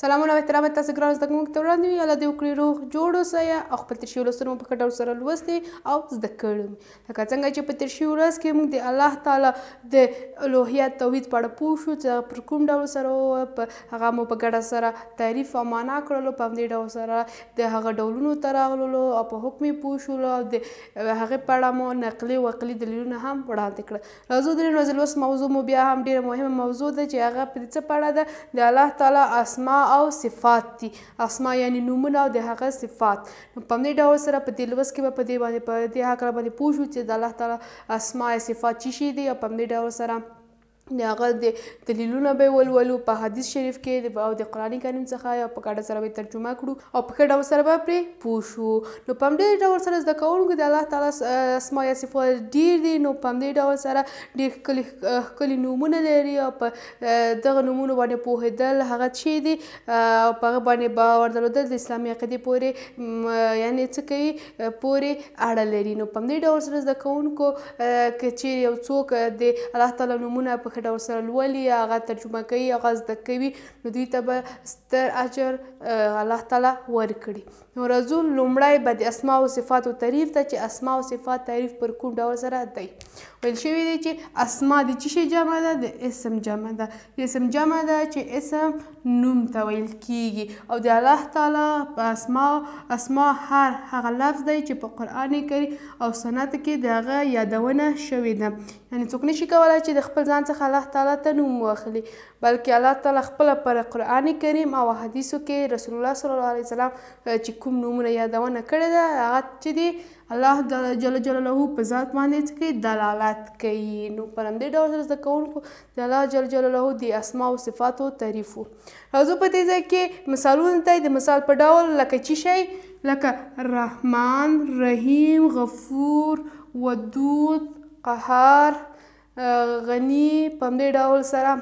سلامونه احترام تاسو ګران زده کوونکو ته وړاندې یاله دې وکړي روغ جوړ اوسئ او خپل تر شي ولسونه په کډو سره لوستي او زده کړم لکه څنګه چې په تر شي ورځ کې موږ د الله تعالی د الوهیت توحید په اړه پوه شو چې پر کوم ډول سره په هغه مو په ګډه سره تعریف او معنا کړلو په دې ډول سره د هغه ډولونو تراغلو او په حکم پوه شو او د هغه په اړه مو نقلي او عقلي دلیلونه هم وړاندې کړل راځو د نن ورځې موضوع مو بیا هم ډیره مهمه موضوع ده چې هغه په څه په اړه ده د الله تعالی اسماء او صفات دي اسماء یعنی نومونه او د هغه صفات نو په دې ډول سره په دې لوس کې به په دې باندې په دې هغه باندې پوښتنه چې د الله تعالی اسماء صفات چی شي دي او په دې ډول سره هغه د دلیلونه به ولولو په حدیث شریف کې د او د قران کریم څخه یا په کاډه سره به ترجمه کړو او په کډه سره به پر پوښو نو پم دې ډول سره د کوونکو د الله تعالی اسماء یا صفات ډیر دي نو پم دې ډول سره ډیر کلی کلی نومونه لري او په دغه نومونه باندې پوهیدل هغه چی دي په هغه باندې باور درلودل د اسلامي عقیده پورې یعنی څه کوي پورې اړه لري نو پم دې ډول سره د کوونکو کې چې یو څوک د الله تعالی نومونه په ښه ډول سره لولي هغه ترجمه کوي هغه زده کوي نو دوی ته به ستر اجر الله تعالی ورکړي نو رزو لومړی به د اسماء او صفاتو تعریف ته چې اسماء او صفات تعریف پر کوم ډول سره دی ویل شوی دی چې اسماء د چی شی جمع ده د اسم جمع ده د اسم جمع ده چې اسم نوم ته ویل کیږي او د الله تعالی په اسماء اسماء هر هغه لفظ دی چې په قران کریم او سنت کې دغه یادونه شوې ده یعنی څوک نشي کولای چې د خپل ځان څخه الله تعالی ته نوم واخلي بلکې الله تعالی خپل پر قران کریم او حدیثو کې رسول الله صلی الله علیه وسلم چې کوم نومونه یادونه کړې ده هغه چې دی الله جل جلاله په ذات باندې څه کوي دلالت کوي نو په همدې ډول سره زده کوونکو د الله جل جلاله د اسما او صفاتو تعریف راځو په دې ځای کې مثالونه ته د مثال په ډول لکه چی شي لکه رحمان رحیم غفور ودود قهار غنی په همدې ډول سره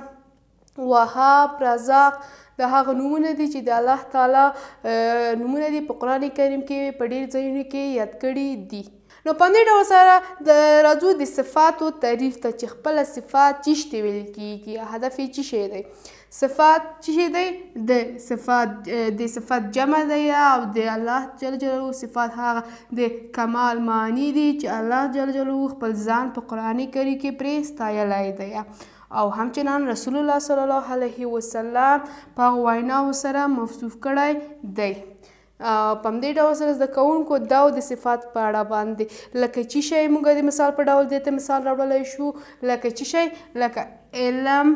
وهاب رزاق د هغه نومونه دي چې د الله تعالی نومونه دي په قران کریم کې په ډیر ځایونو کې یاد کړي دي نو په دې ډول سره د راځو د صفاتو تعریف ته چې خپل صفات چیشته ویل کیږي هدف یې چی شی دی صفات چی شی دی د صفات د صفات جمع دی او د الله جل جلاله صفات هغه د کمال معنی دی چې الله جل جلاله خپل ځان په قرآنی کریم کې پرې ستایلی دی او همچنان رسول الله صلی الله علیه وسلم په ویناو سره موصوف کړی دی په دې ډول سره د کونکو دا د صفات په اړه باندې لکه چې شی موږ د مثال په ډول دته مثال راوړلای شو لکه چې شی لکه علم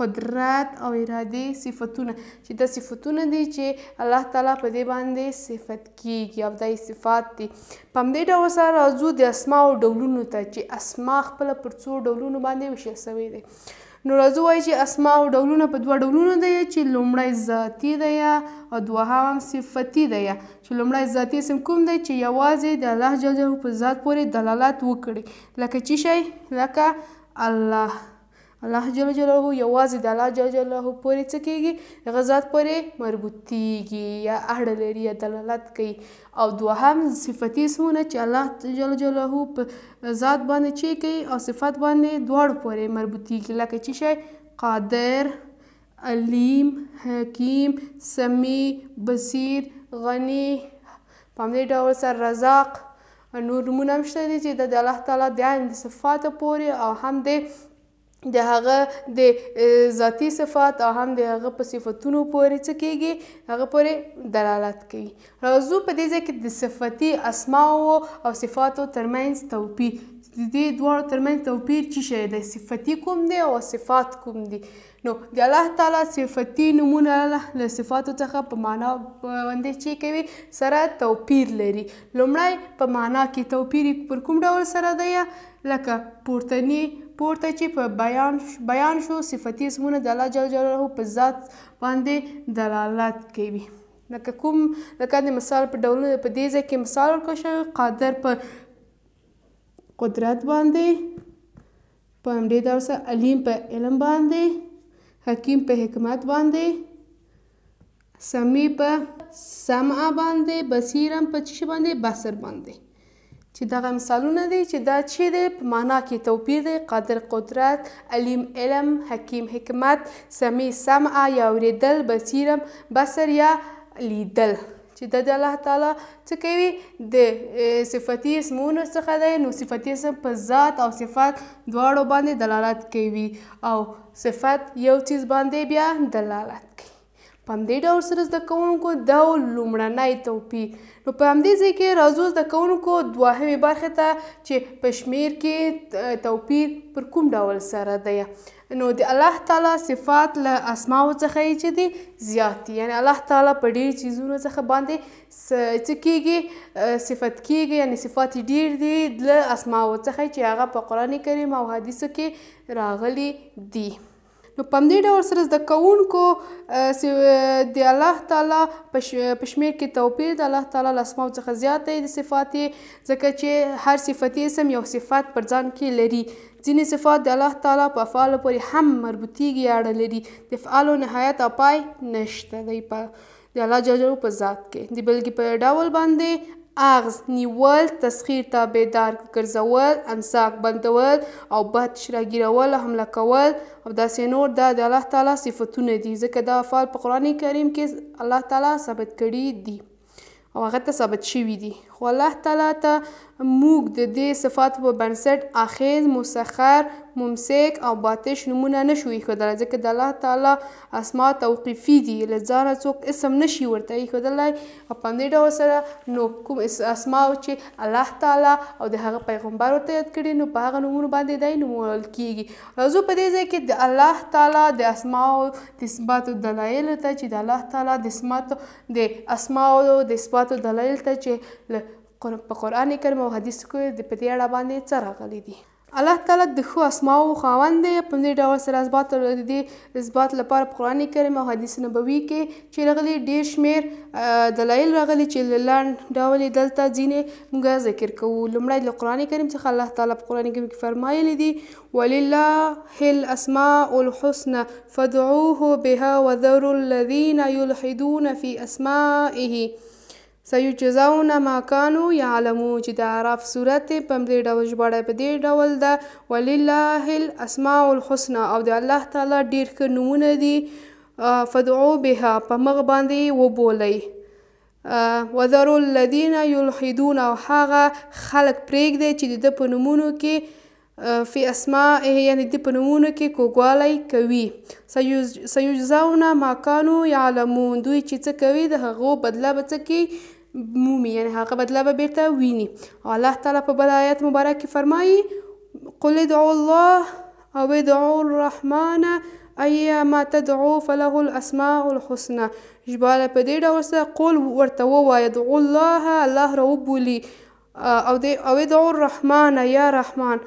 قدرت او ارادې صفتونه چې دا صفتونه دي چې الله تعالی په دې باندې صفت کیږي او دای صفات دي په همدې ډول سره راځو د اسما او ډولونو ته چې اسما خپل پر څو ډولونو باندې وشل شوی دی نو راځو وایي چې اسما او ډولونه په دوه ډولونو دی چې لومړی ذاتی دی او دوهم صفتي دی چې لومړی ذاتی اسم کوم دی چې یوازې د الله جل جلاله په ذات پورې دلالت وکړي لکه چې شی لکه الله الله جل جلاله یوازې د الله جل جلاله پورې څه کیږي هغه ذات پورې مربوط کیږي یا اړه لري یا دلالت کوي او دوهم صفتي اسمونه چې الله جل جلاله په ذات باندې چې کوي او صفات باندې دواړو پورې مربوط کیږي لکه چې شی قادر علیم حکیم سمیع بصیر غنی په همدې ډول سره رزاق نور نومونه هم شته دي چې د الله تعالی د صفاتو پورې او هم د د هغه د ذاتی صفات او هم د هغه په صفاتونو پورې څه کیږي هغه پورې دلالت کوي راځو په دې ځای کې د صفتی اسماو او صفاتو ترمنځ توپیر د دې دواړو ترمنځ توپیر چې شی دی صفتی کوم دی او صفات کوم دی نو د الله تعالی صفتی نمونه له صفاتو څخه په معنا باندې چې کوي سره توپیر لري لومړی په معنا کې توپیر پر کوم ډول سره دی لکه پورتنی پورته چې په بیان بیان شو صفتي اسمونه د الله جل جلاله په ذات باندې دلالت کوي لکه کوم لکه د مثال په ډول په دې ځای کې مثال ورکړ شوی قادر په قدرت باندې په همدې ډول سره علیم په علم باندې حکیم په حکمت باندې سمی په سمع باندې بصیرم په چی باندې بصر باندې چې دغه مثالونه دي چې دا چې د په معنا کې توپیر دی قادر قدرت علیم علم حکیم حکمت سمی سمع یا اوریدل بصیرم بصر یا لیدل چې د الله تعالی څه کوي د صفتی اسمونو څخه دی نو صفتی اسم په ذات او صفات دواړو باندې دلالت کوي او صفت یو چیز باندې بیا دلالت په همدې ډول سره زده کوونکو دا لومړنی توپیر نو په همدې ځای کې راځو زده کوونکو دوهمې برخې ته چې په شمیر کې توپیر پر کوم ډول سره دی نو د الله تعالی صفات له اسماو څخه چې دي زیات دي یعنی الله تعالی په ډېر چیزونو څخه باندې څه کیږي صفت کیږي یعنی صفات ډېر دي له اسماو څخه چې هغه په قران کریم او حدیثو کې راغلي دي نو په دې ډول سره د کوونکو د الله تعالی په شمیر کې توپیر د الله تعالی له اسماو څخه زیات دی د صفات ځکه چې هر صفتي اسم یو صفات پر ځان کې لري ځینې صفات د الله تعالی په افعالو پورې هم مربوطیږي اړه لري د افعالو نهایت او پای نشته دی په د الله جل جلاله په ذات کې د بلګې په ډول باندې اغز نیول تسخیر تابعدار ګرځول امساک بندول او بدش راګیرول حمله کول او داسې نور دا د الله تعالی صفاتونه دي ځکه دا افعال په قران کریم کې الله تعالی ثابت کړي دي او هغه ته ثابت شوي دي خو الله تعالی ته موږ د دې صفات په بنسټ اخیز مسخر ممسک او باطش نمونه نشو ایښودلی ځکه د الله تعالی اسما توقیفي دي له ځانه څوک اسم نشي ورته ایښودلی او په همدې ډول سره نو کوم اسما چې الله تعالی او د هغه پیغمبر ورته یاد کړي نو په هغه نومونو باندې دی نومول کیږي راځو په دې ځای کې د الله تعالی د اسماو د اثبات دلایل ته چې د الله تعالی د اسماتو د اسماو د اثبات دلایل ته چې په قران کریم او حدیث کې د پدې اړه باندې څه راغلي دي الله تعالی د خو اسماء او خاوند دی په دې ډول سره اثبات دي اثبات لپاره په قران کریم او حدیث نبوي کې چې راغلي ډېر شمیر دلایل راغلي چې لاند ډول دلته ځینې موږ ذکر کوو لمړی د قران کریم څخه الله تعالی په قران کریم کې فرمایلی دي ولله الاسماء الحسنى فادعوه بها وذروا الذين يلحدون في اسمائه سيجزون ما كانوا يعلمون چې د عرف صورت په دې ډول ژباړه په دې ډول ده ولله الاسماء الحسنى او د الله تعالی ډیر ښه نومونه دي فدعو بها په مغ باندې وبولئ وذرو الذين يلحدون او هغه خلق پرېږدي چې د په نومونو کې فی اسماء یعنی د پنومونو کې کوګوالی کوي سیجزاونا ما کانو یعلمون دوی چې څه کوي د هغو بدله به څه کوي مومي یعنی هغه بدله به بیرته ویني او الله تعالی په بل آیت مبارک کې فرمایي قل ادعوا الله او ادعوا الرحمن ايما تدعو فله الاسماء الحسنى جبال په دې ډول سره قول ورته ووایه ادعوا الله الله رب لي او دی او ادعوا الرحمن یا رحمان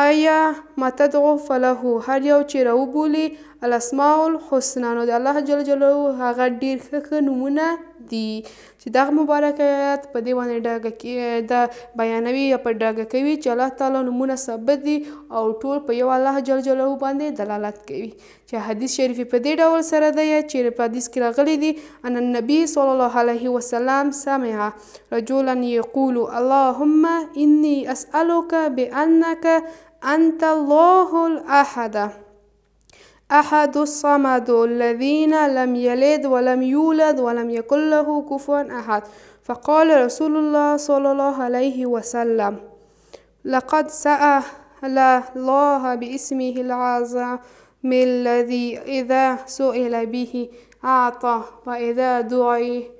ایا ما تدعو فله هر یو چې راوبولي الاسماء الحسنى نو د الله جل جلاله هغه ډیر ښه نمونه دي چې دغه مبارک آیات په دې باندې ډاګه کې د بیانوي یا په ډاګه کوي چې الله تعالی نمونه ثابت دي او ټول په یو الله جل جلاله باندې دلالت کوي چې حدیث شریف په دې ډول سره دی چې په حدیث کې راغلی دي ان النبي صلی الله علیه وسلم سمع رجلا یقول اللهم انی اسالک بانک انت الله الاحد أحد الصمد الذين لم يلد ولم يولد ولم يكن له كفوا أحد فقال رسول الله صلى الله عليه وسلم لقد سأل الله باسمه العظيم الذي إذا سئل به أعطى وإذا دعي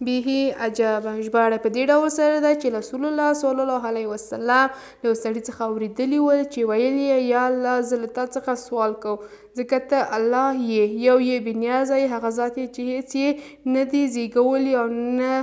به عجب ژباړه په دې ډول سره ده چې رسول الله صلی الله علیه وسلم له سړي څخه اوریدلی و چې ویل یې یا الله زه له تا څخه سوال کوم ځکه ته الله یې یو یې بېنیازه یې هغه ذات یې چې هېڅ یې نه دي زیږولی او نه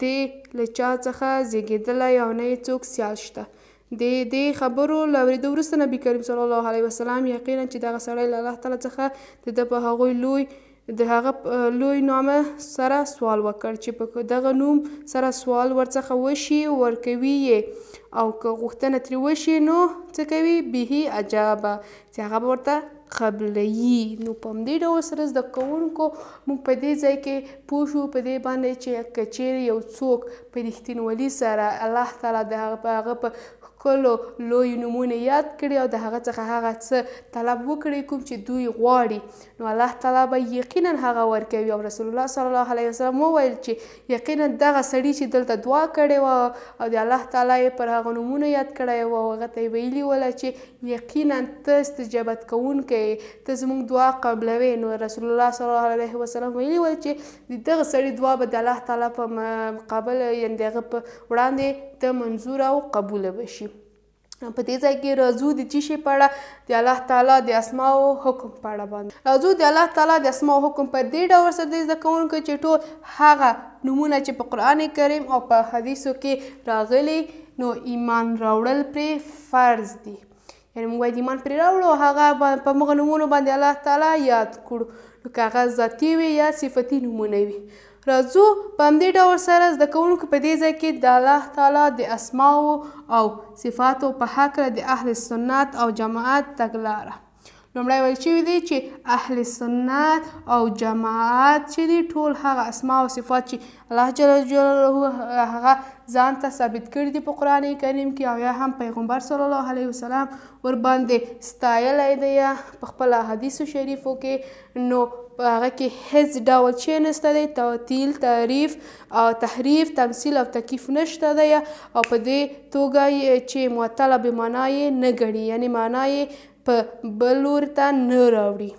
دی له چا څخه زیږېدلی او نه یې څوک سیال شته د دې خبرو له اورېدو وروسته نبي کریم صلی الله علیه وسلم یقینا چې دغه سړی له الله تعالی څخه د ده په هغوی لوی د هغه لوی نامه سره سوال وکړ چې په دغه نوم سره سوال ورڅخه وشي ورکوي یې او که غوښتنه ترې وشي نو څه کوي به عجابه چې هغه ورته قبلي نو په دې ډول سره د کوونکو موږ په دې ځای کې پوښو په دې باندې چې کچیر یو څوک په رښتینولي سره الله تعالی د هغه په ښکلو لویو نومونه یاد کړي او د هغه څخه هغه څه طلب وکړي کوم چې دوی غواړي نو الله تعالی به یقینا هغه ورکوي او رسول الله صلی الله علیه وسلم وویل چې یقینا دغه سړي چې دلته دعا کړې وه او د الله تعالی یې پر هغه نومونه یاد کړی وه او هغه ته یې ویلي وله چې یقینا ته استجابت کوونکی یې ته زموږ دعا قبلوې نو رسول الله صلی الله علیه وسلم ویلي ول چې دغه سړي دعا به د الله تعالی په مقابل یعنې د هغه په وړاندې ته منظور او قبول بشي په دې ځای کې راځو د چی شي په اړه د الله تعالی د اسماء او حکم په اړه باندې راځو د الله تعالی د اسماء او حکم په دې ډول سره د کوونکو چې ټول هغه نمونه چې په قران کریم او په حدیثو کې راغلي نو ایمان راوړل پرې فرض دي یعنی موږ د ایمان پرې راوړو هغه په مغنمونو باندې الله تعالی یاد کړو نو که هغه ذاتی وي یا صفتی نمونه وي راځو په همدې ډول سره زده کوونکو په دې ځای کې د الله تعالی د اسماو او صفاتو په هکله د اهل سنت او جماعت تګلاره لومړی ویل شوي دي چې اهل سنت او جماعت چې دي ټول هغه اسما او صفات چې الله جل جلاله هغه ځان ته ثابت کړي دي په قران کریم کې او یا هم پیغمبر صلی الله علیه وسلم ور باندې ستایلی دی په خپل حدیث شریفو کې نو په هغه کې هیڅ ډول چې نشته دی تعطیل تعریف او تحریف تمثیل او تکیف نشته دی او په دې توګه چې معطله به معنا یې نه ګڼي یعنی معنا یې په بل لوري ته نه راوړي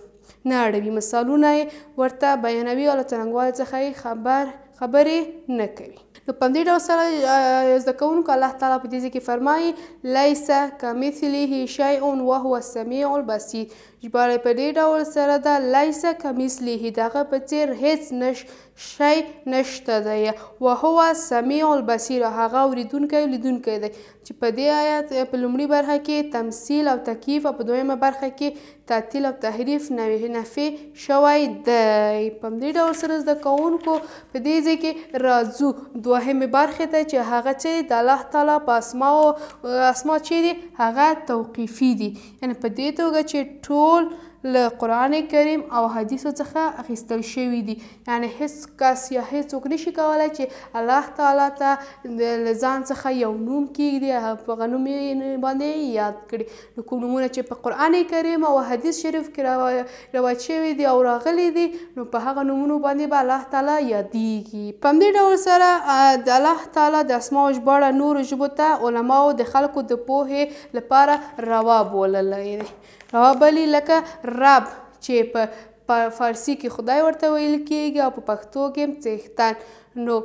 نه اړوي مثالونه یې ورته بیانوي او له څرنګوالي څخه یې خبر خبرې نه کوي نو په دې ډول سره زده کوونکو الله تعالی په دې ځکه فرمایي لیس کمثله شیء وهو السميع البصير ژباړه په دې ډول سره دا لیس کمثله دغه په څیر هیڅ نش شی نشته دی وهو السميع البصير هغه اوریدونکی لیدونکی دی چې په دې آیات په لومړي برخه کې تمثيل او تکیف او په دویمه برخه کې تعطیل او تحریف نوی نفي شوی دی په دې ډول سره زده کوونکو په دې ځای کې راځو دوهمې برخې ته چې هغه څه د الله تعالی په اسما او اسما چې دي هغه توقیفي دي یعنی په دې توګه چې ټول له قران کریم او حدیثو څخه اخیستل شوی دي یعنی هیڅ کس یا هیڅوک نشي کولای چې الله تعالی ته د ځان څخه یو نوم کیږي په غنوم باندې یاد کړي نو کوم نومونه چې په قران کریم او حدیث شریف کې روایت شوی دي او راغلي دي نو په هغه نومونو باندې به الله تعالی یادېږي په همدې ډول سره د الله تعالی د اسماء او ژباړه نورو ژبو ته علماو د خلکو د پوهې لپاره روا بوللی دی راوبلي لکه رب چې په په فارسی کې خدای ورته ویل کېږي او په پښتو کې هم څښتن نو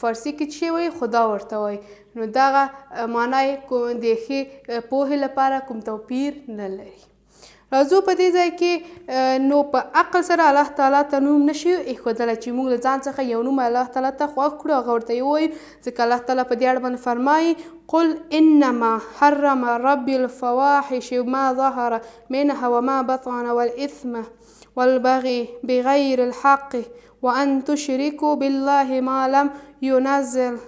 فارسی کې چې وایي خدا ورته وایي نو دغه معنی کوم د ښې پوهې لپاره کوم توپیر نه لري راځو په دې ځای کې آه، نو په عقل سره الله تعالی ته نوم نشي ایښودلی چې موږ له ځان څخه یو نوم الله تعالی ته خوښ کړو هغه ورته ووایو ځکه الله تعالی په دې اړه باندې فرمایي قل إنما حرم ربي الفواحش ما ظهر منها وما بطن والإثم والبغي بغير الحق وأن تشركوا بالله ما لم ينزل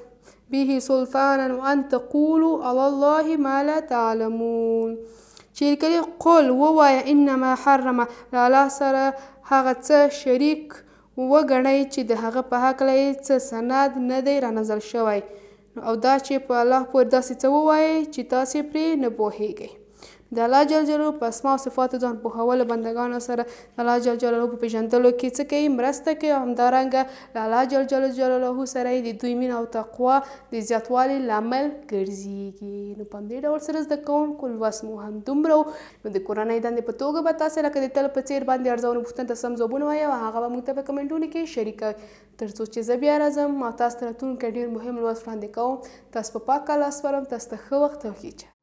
به سلطانا وأن تقولوا على الله ما لا تعلمون چیرکلی قول ووایه انما حرمه له الله سره هغه څه شریک وګڼئ چې د هغه په هکله یې څه سند نه دی رانازل شوی او دا چې په الله پورې داسې څه ووایئ چې تاسې پرې نه پوهیږئ د الله جل جلاله په اسماء او صفاتو ځان پوهولو بندگانو سره د الله جل جلاله په پیژندلو کې څه کوي مرسته کوي او همدارنګه د الله جل جلاله سره د دوی مینه او تقوا د زیاتوالي لامل ګرځېږي نو په همدې ډول سره زده کوونکو لوست مو همدومره نو د کورنۍ دندې په توګه به تاسې لکه د تل په څېر باندې ارزونه پوښتنه ته سم ځوابونه وایي او هغه به موږ ته په کمنټونو کې شریکه تر څو چې زه بیا راځم ما تاسو ته راتلونکی ډېر مهم لوست وړاندې کوم تاسو په پاکه لاس سپارم تاسو ته ښه وخت او ښه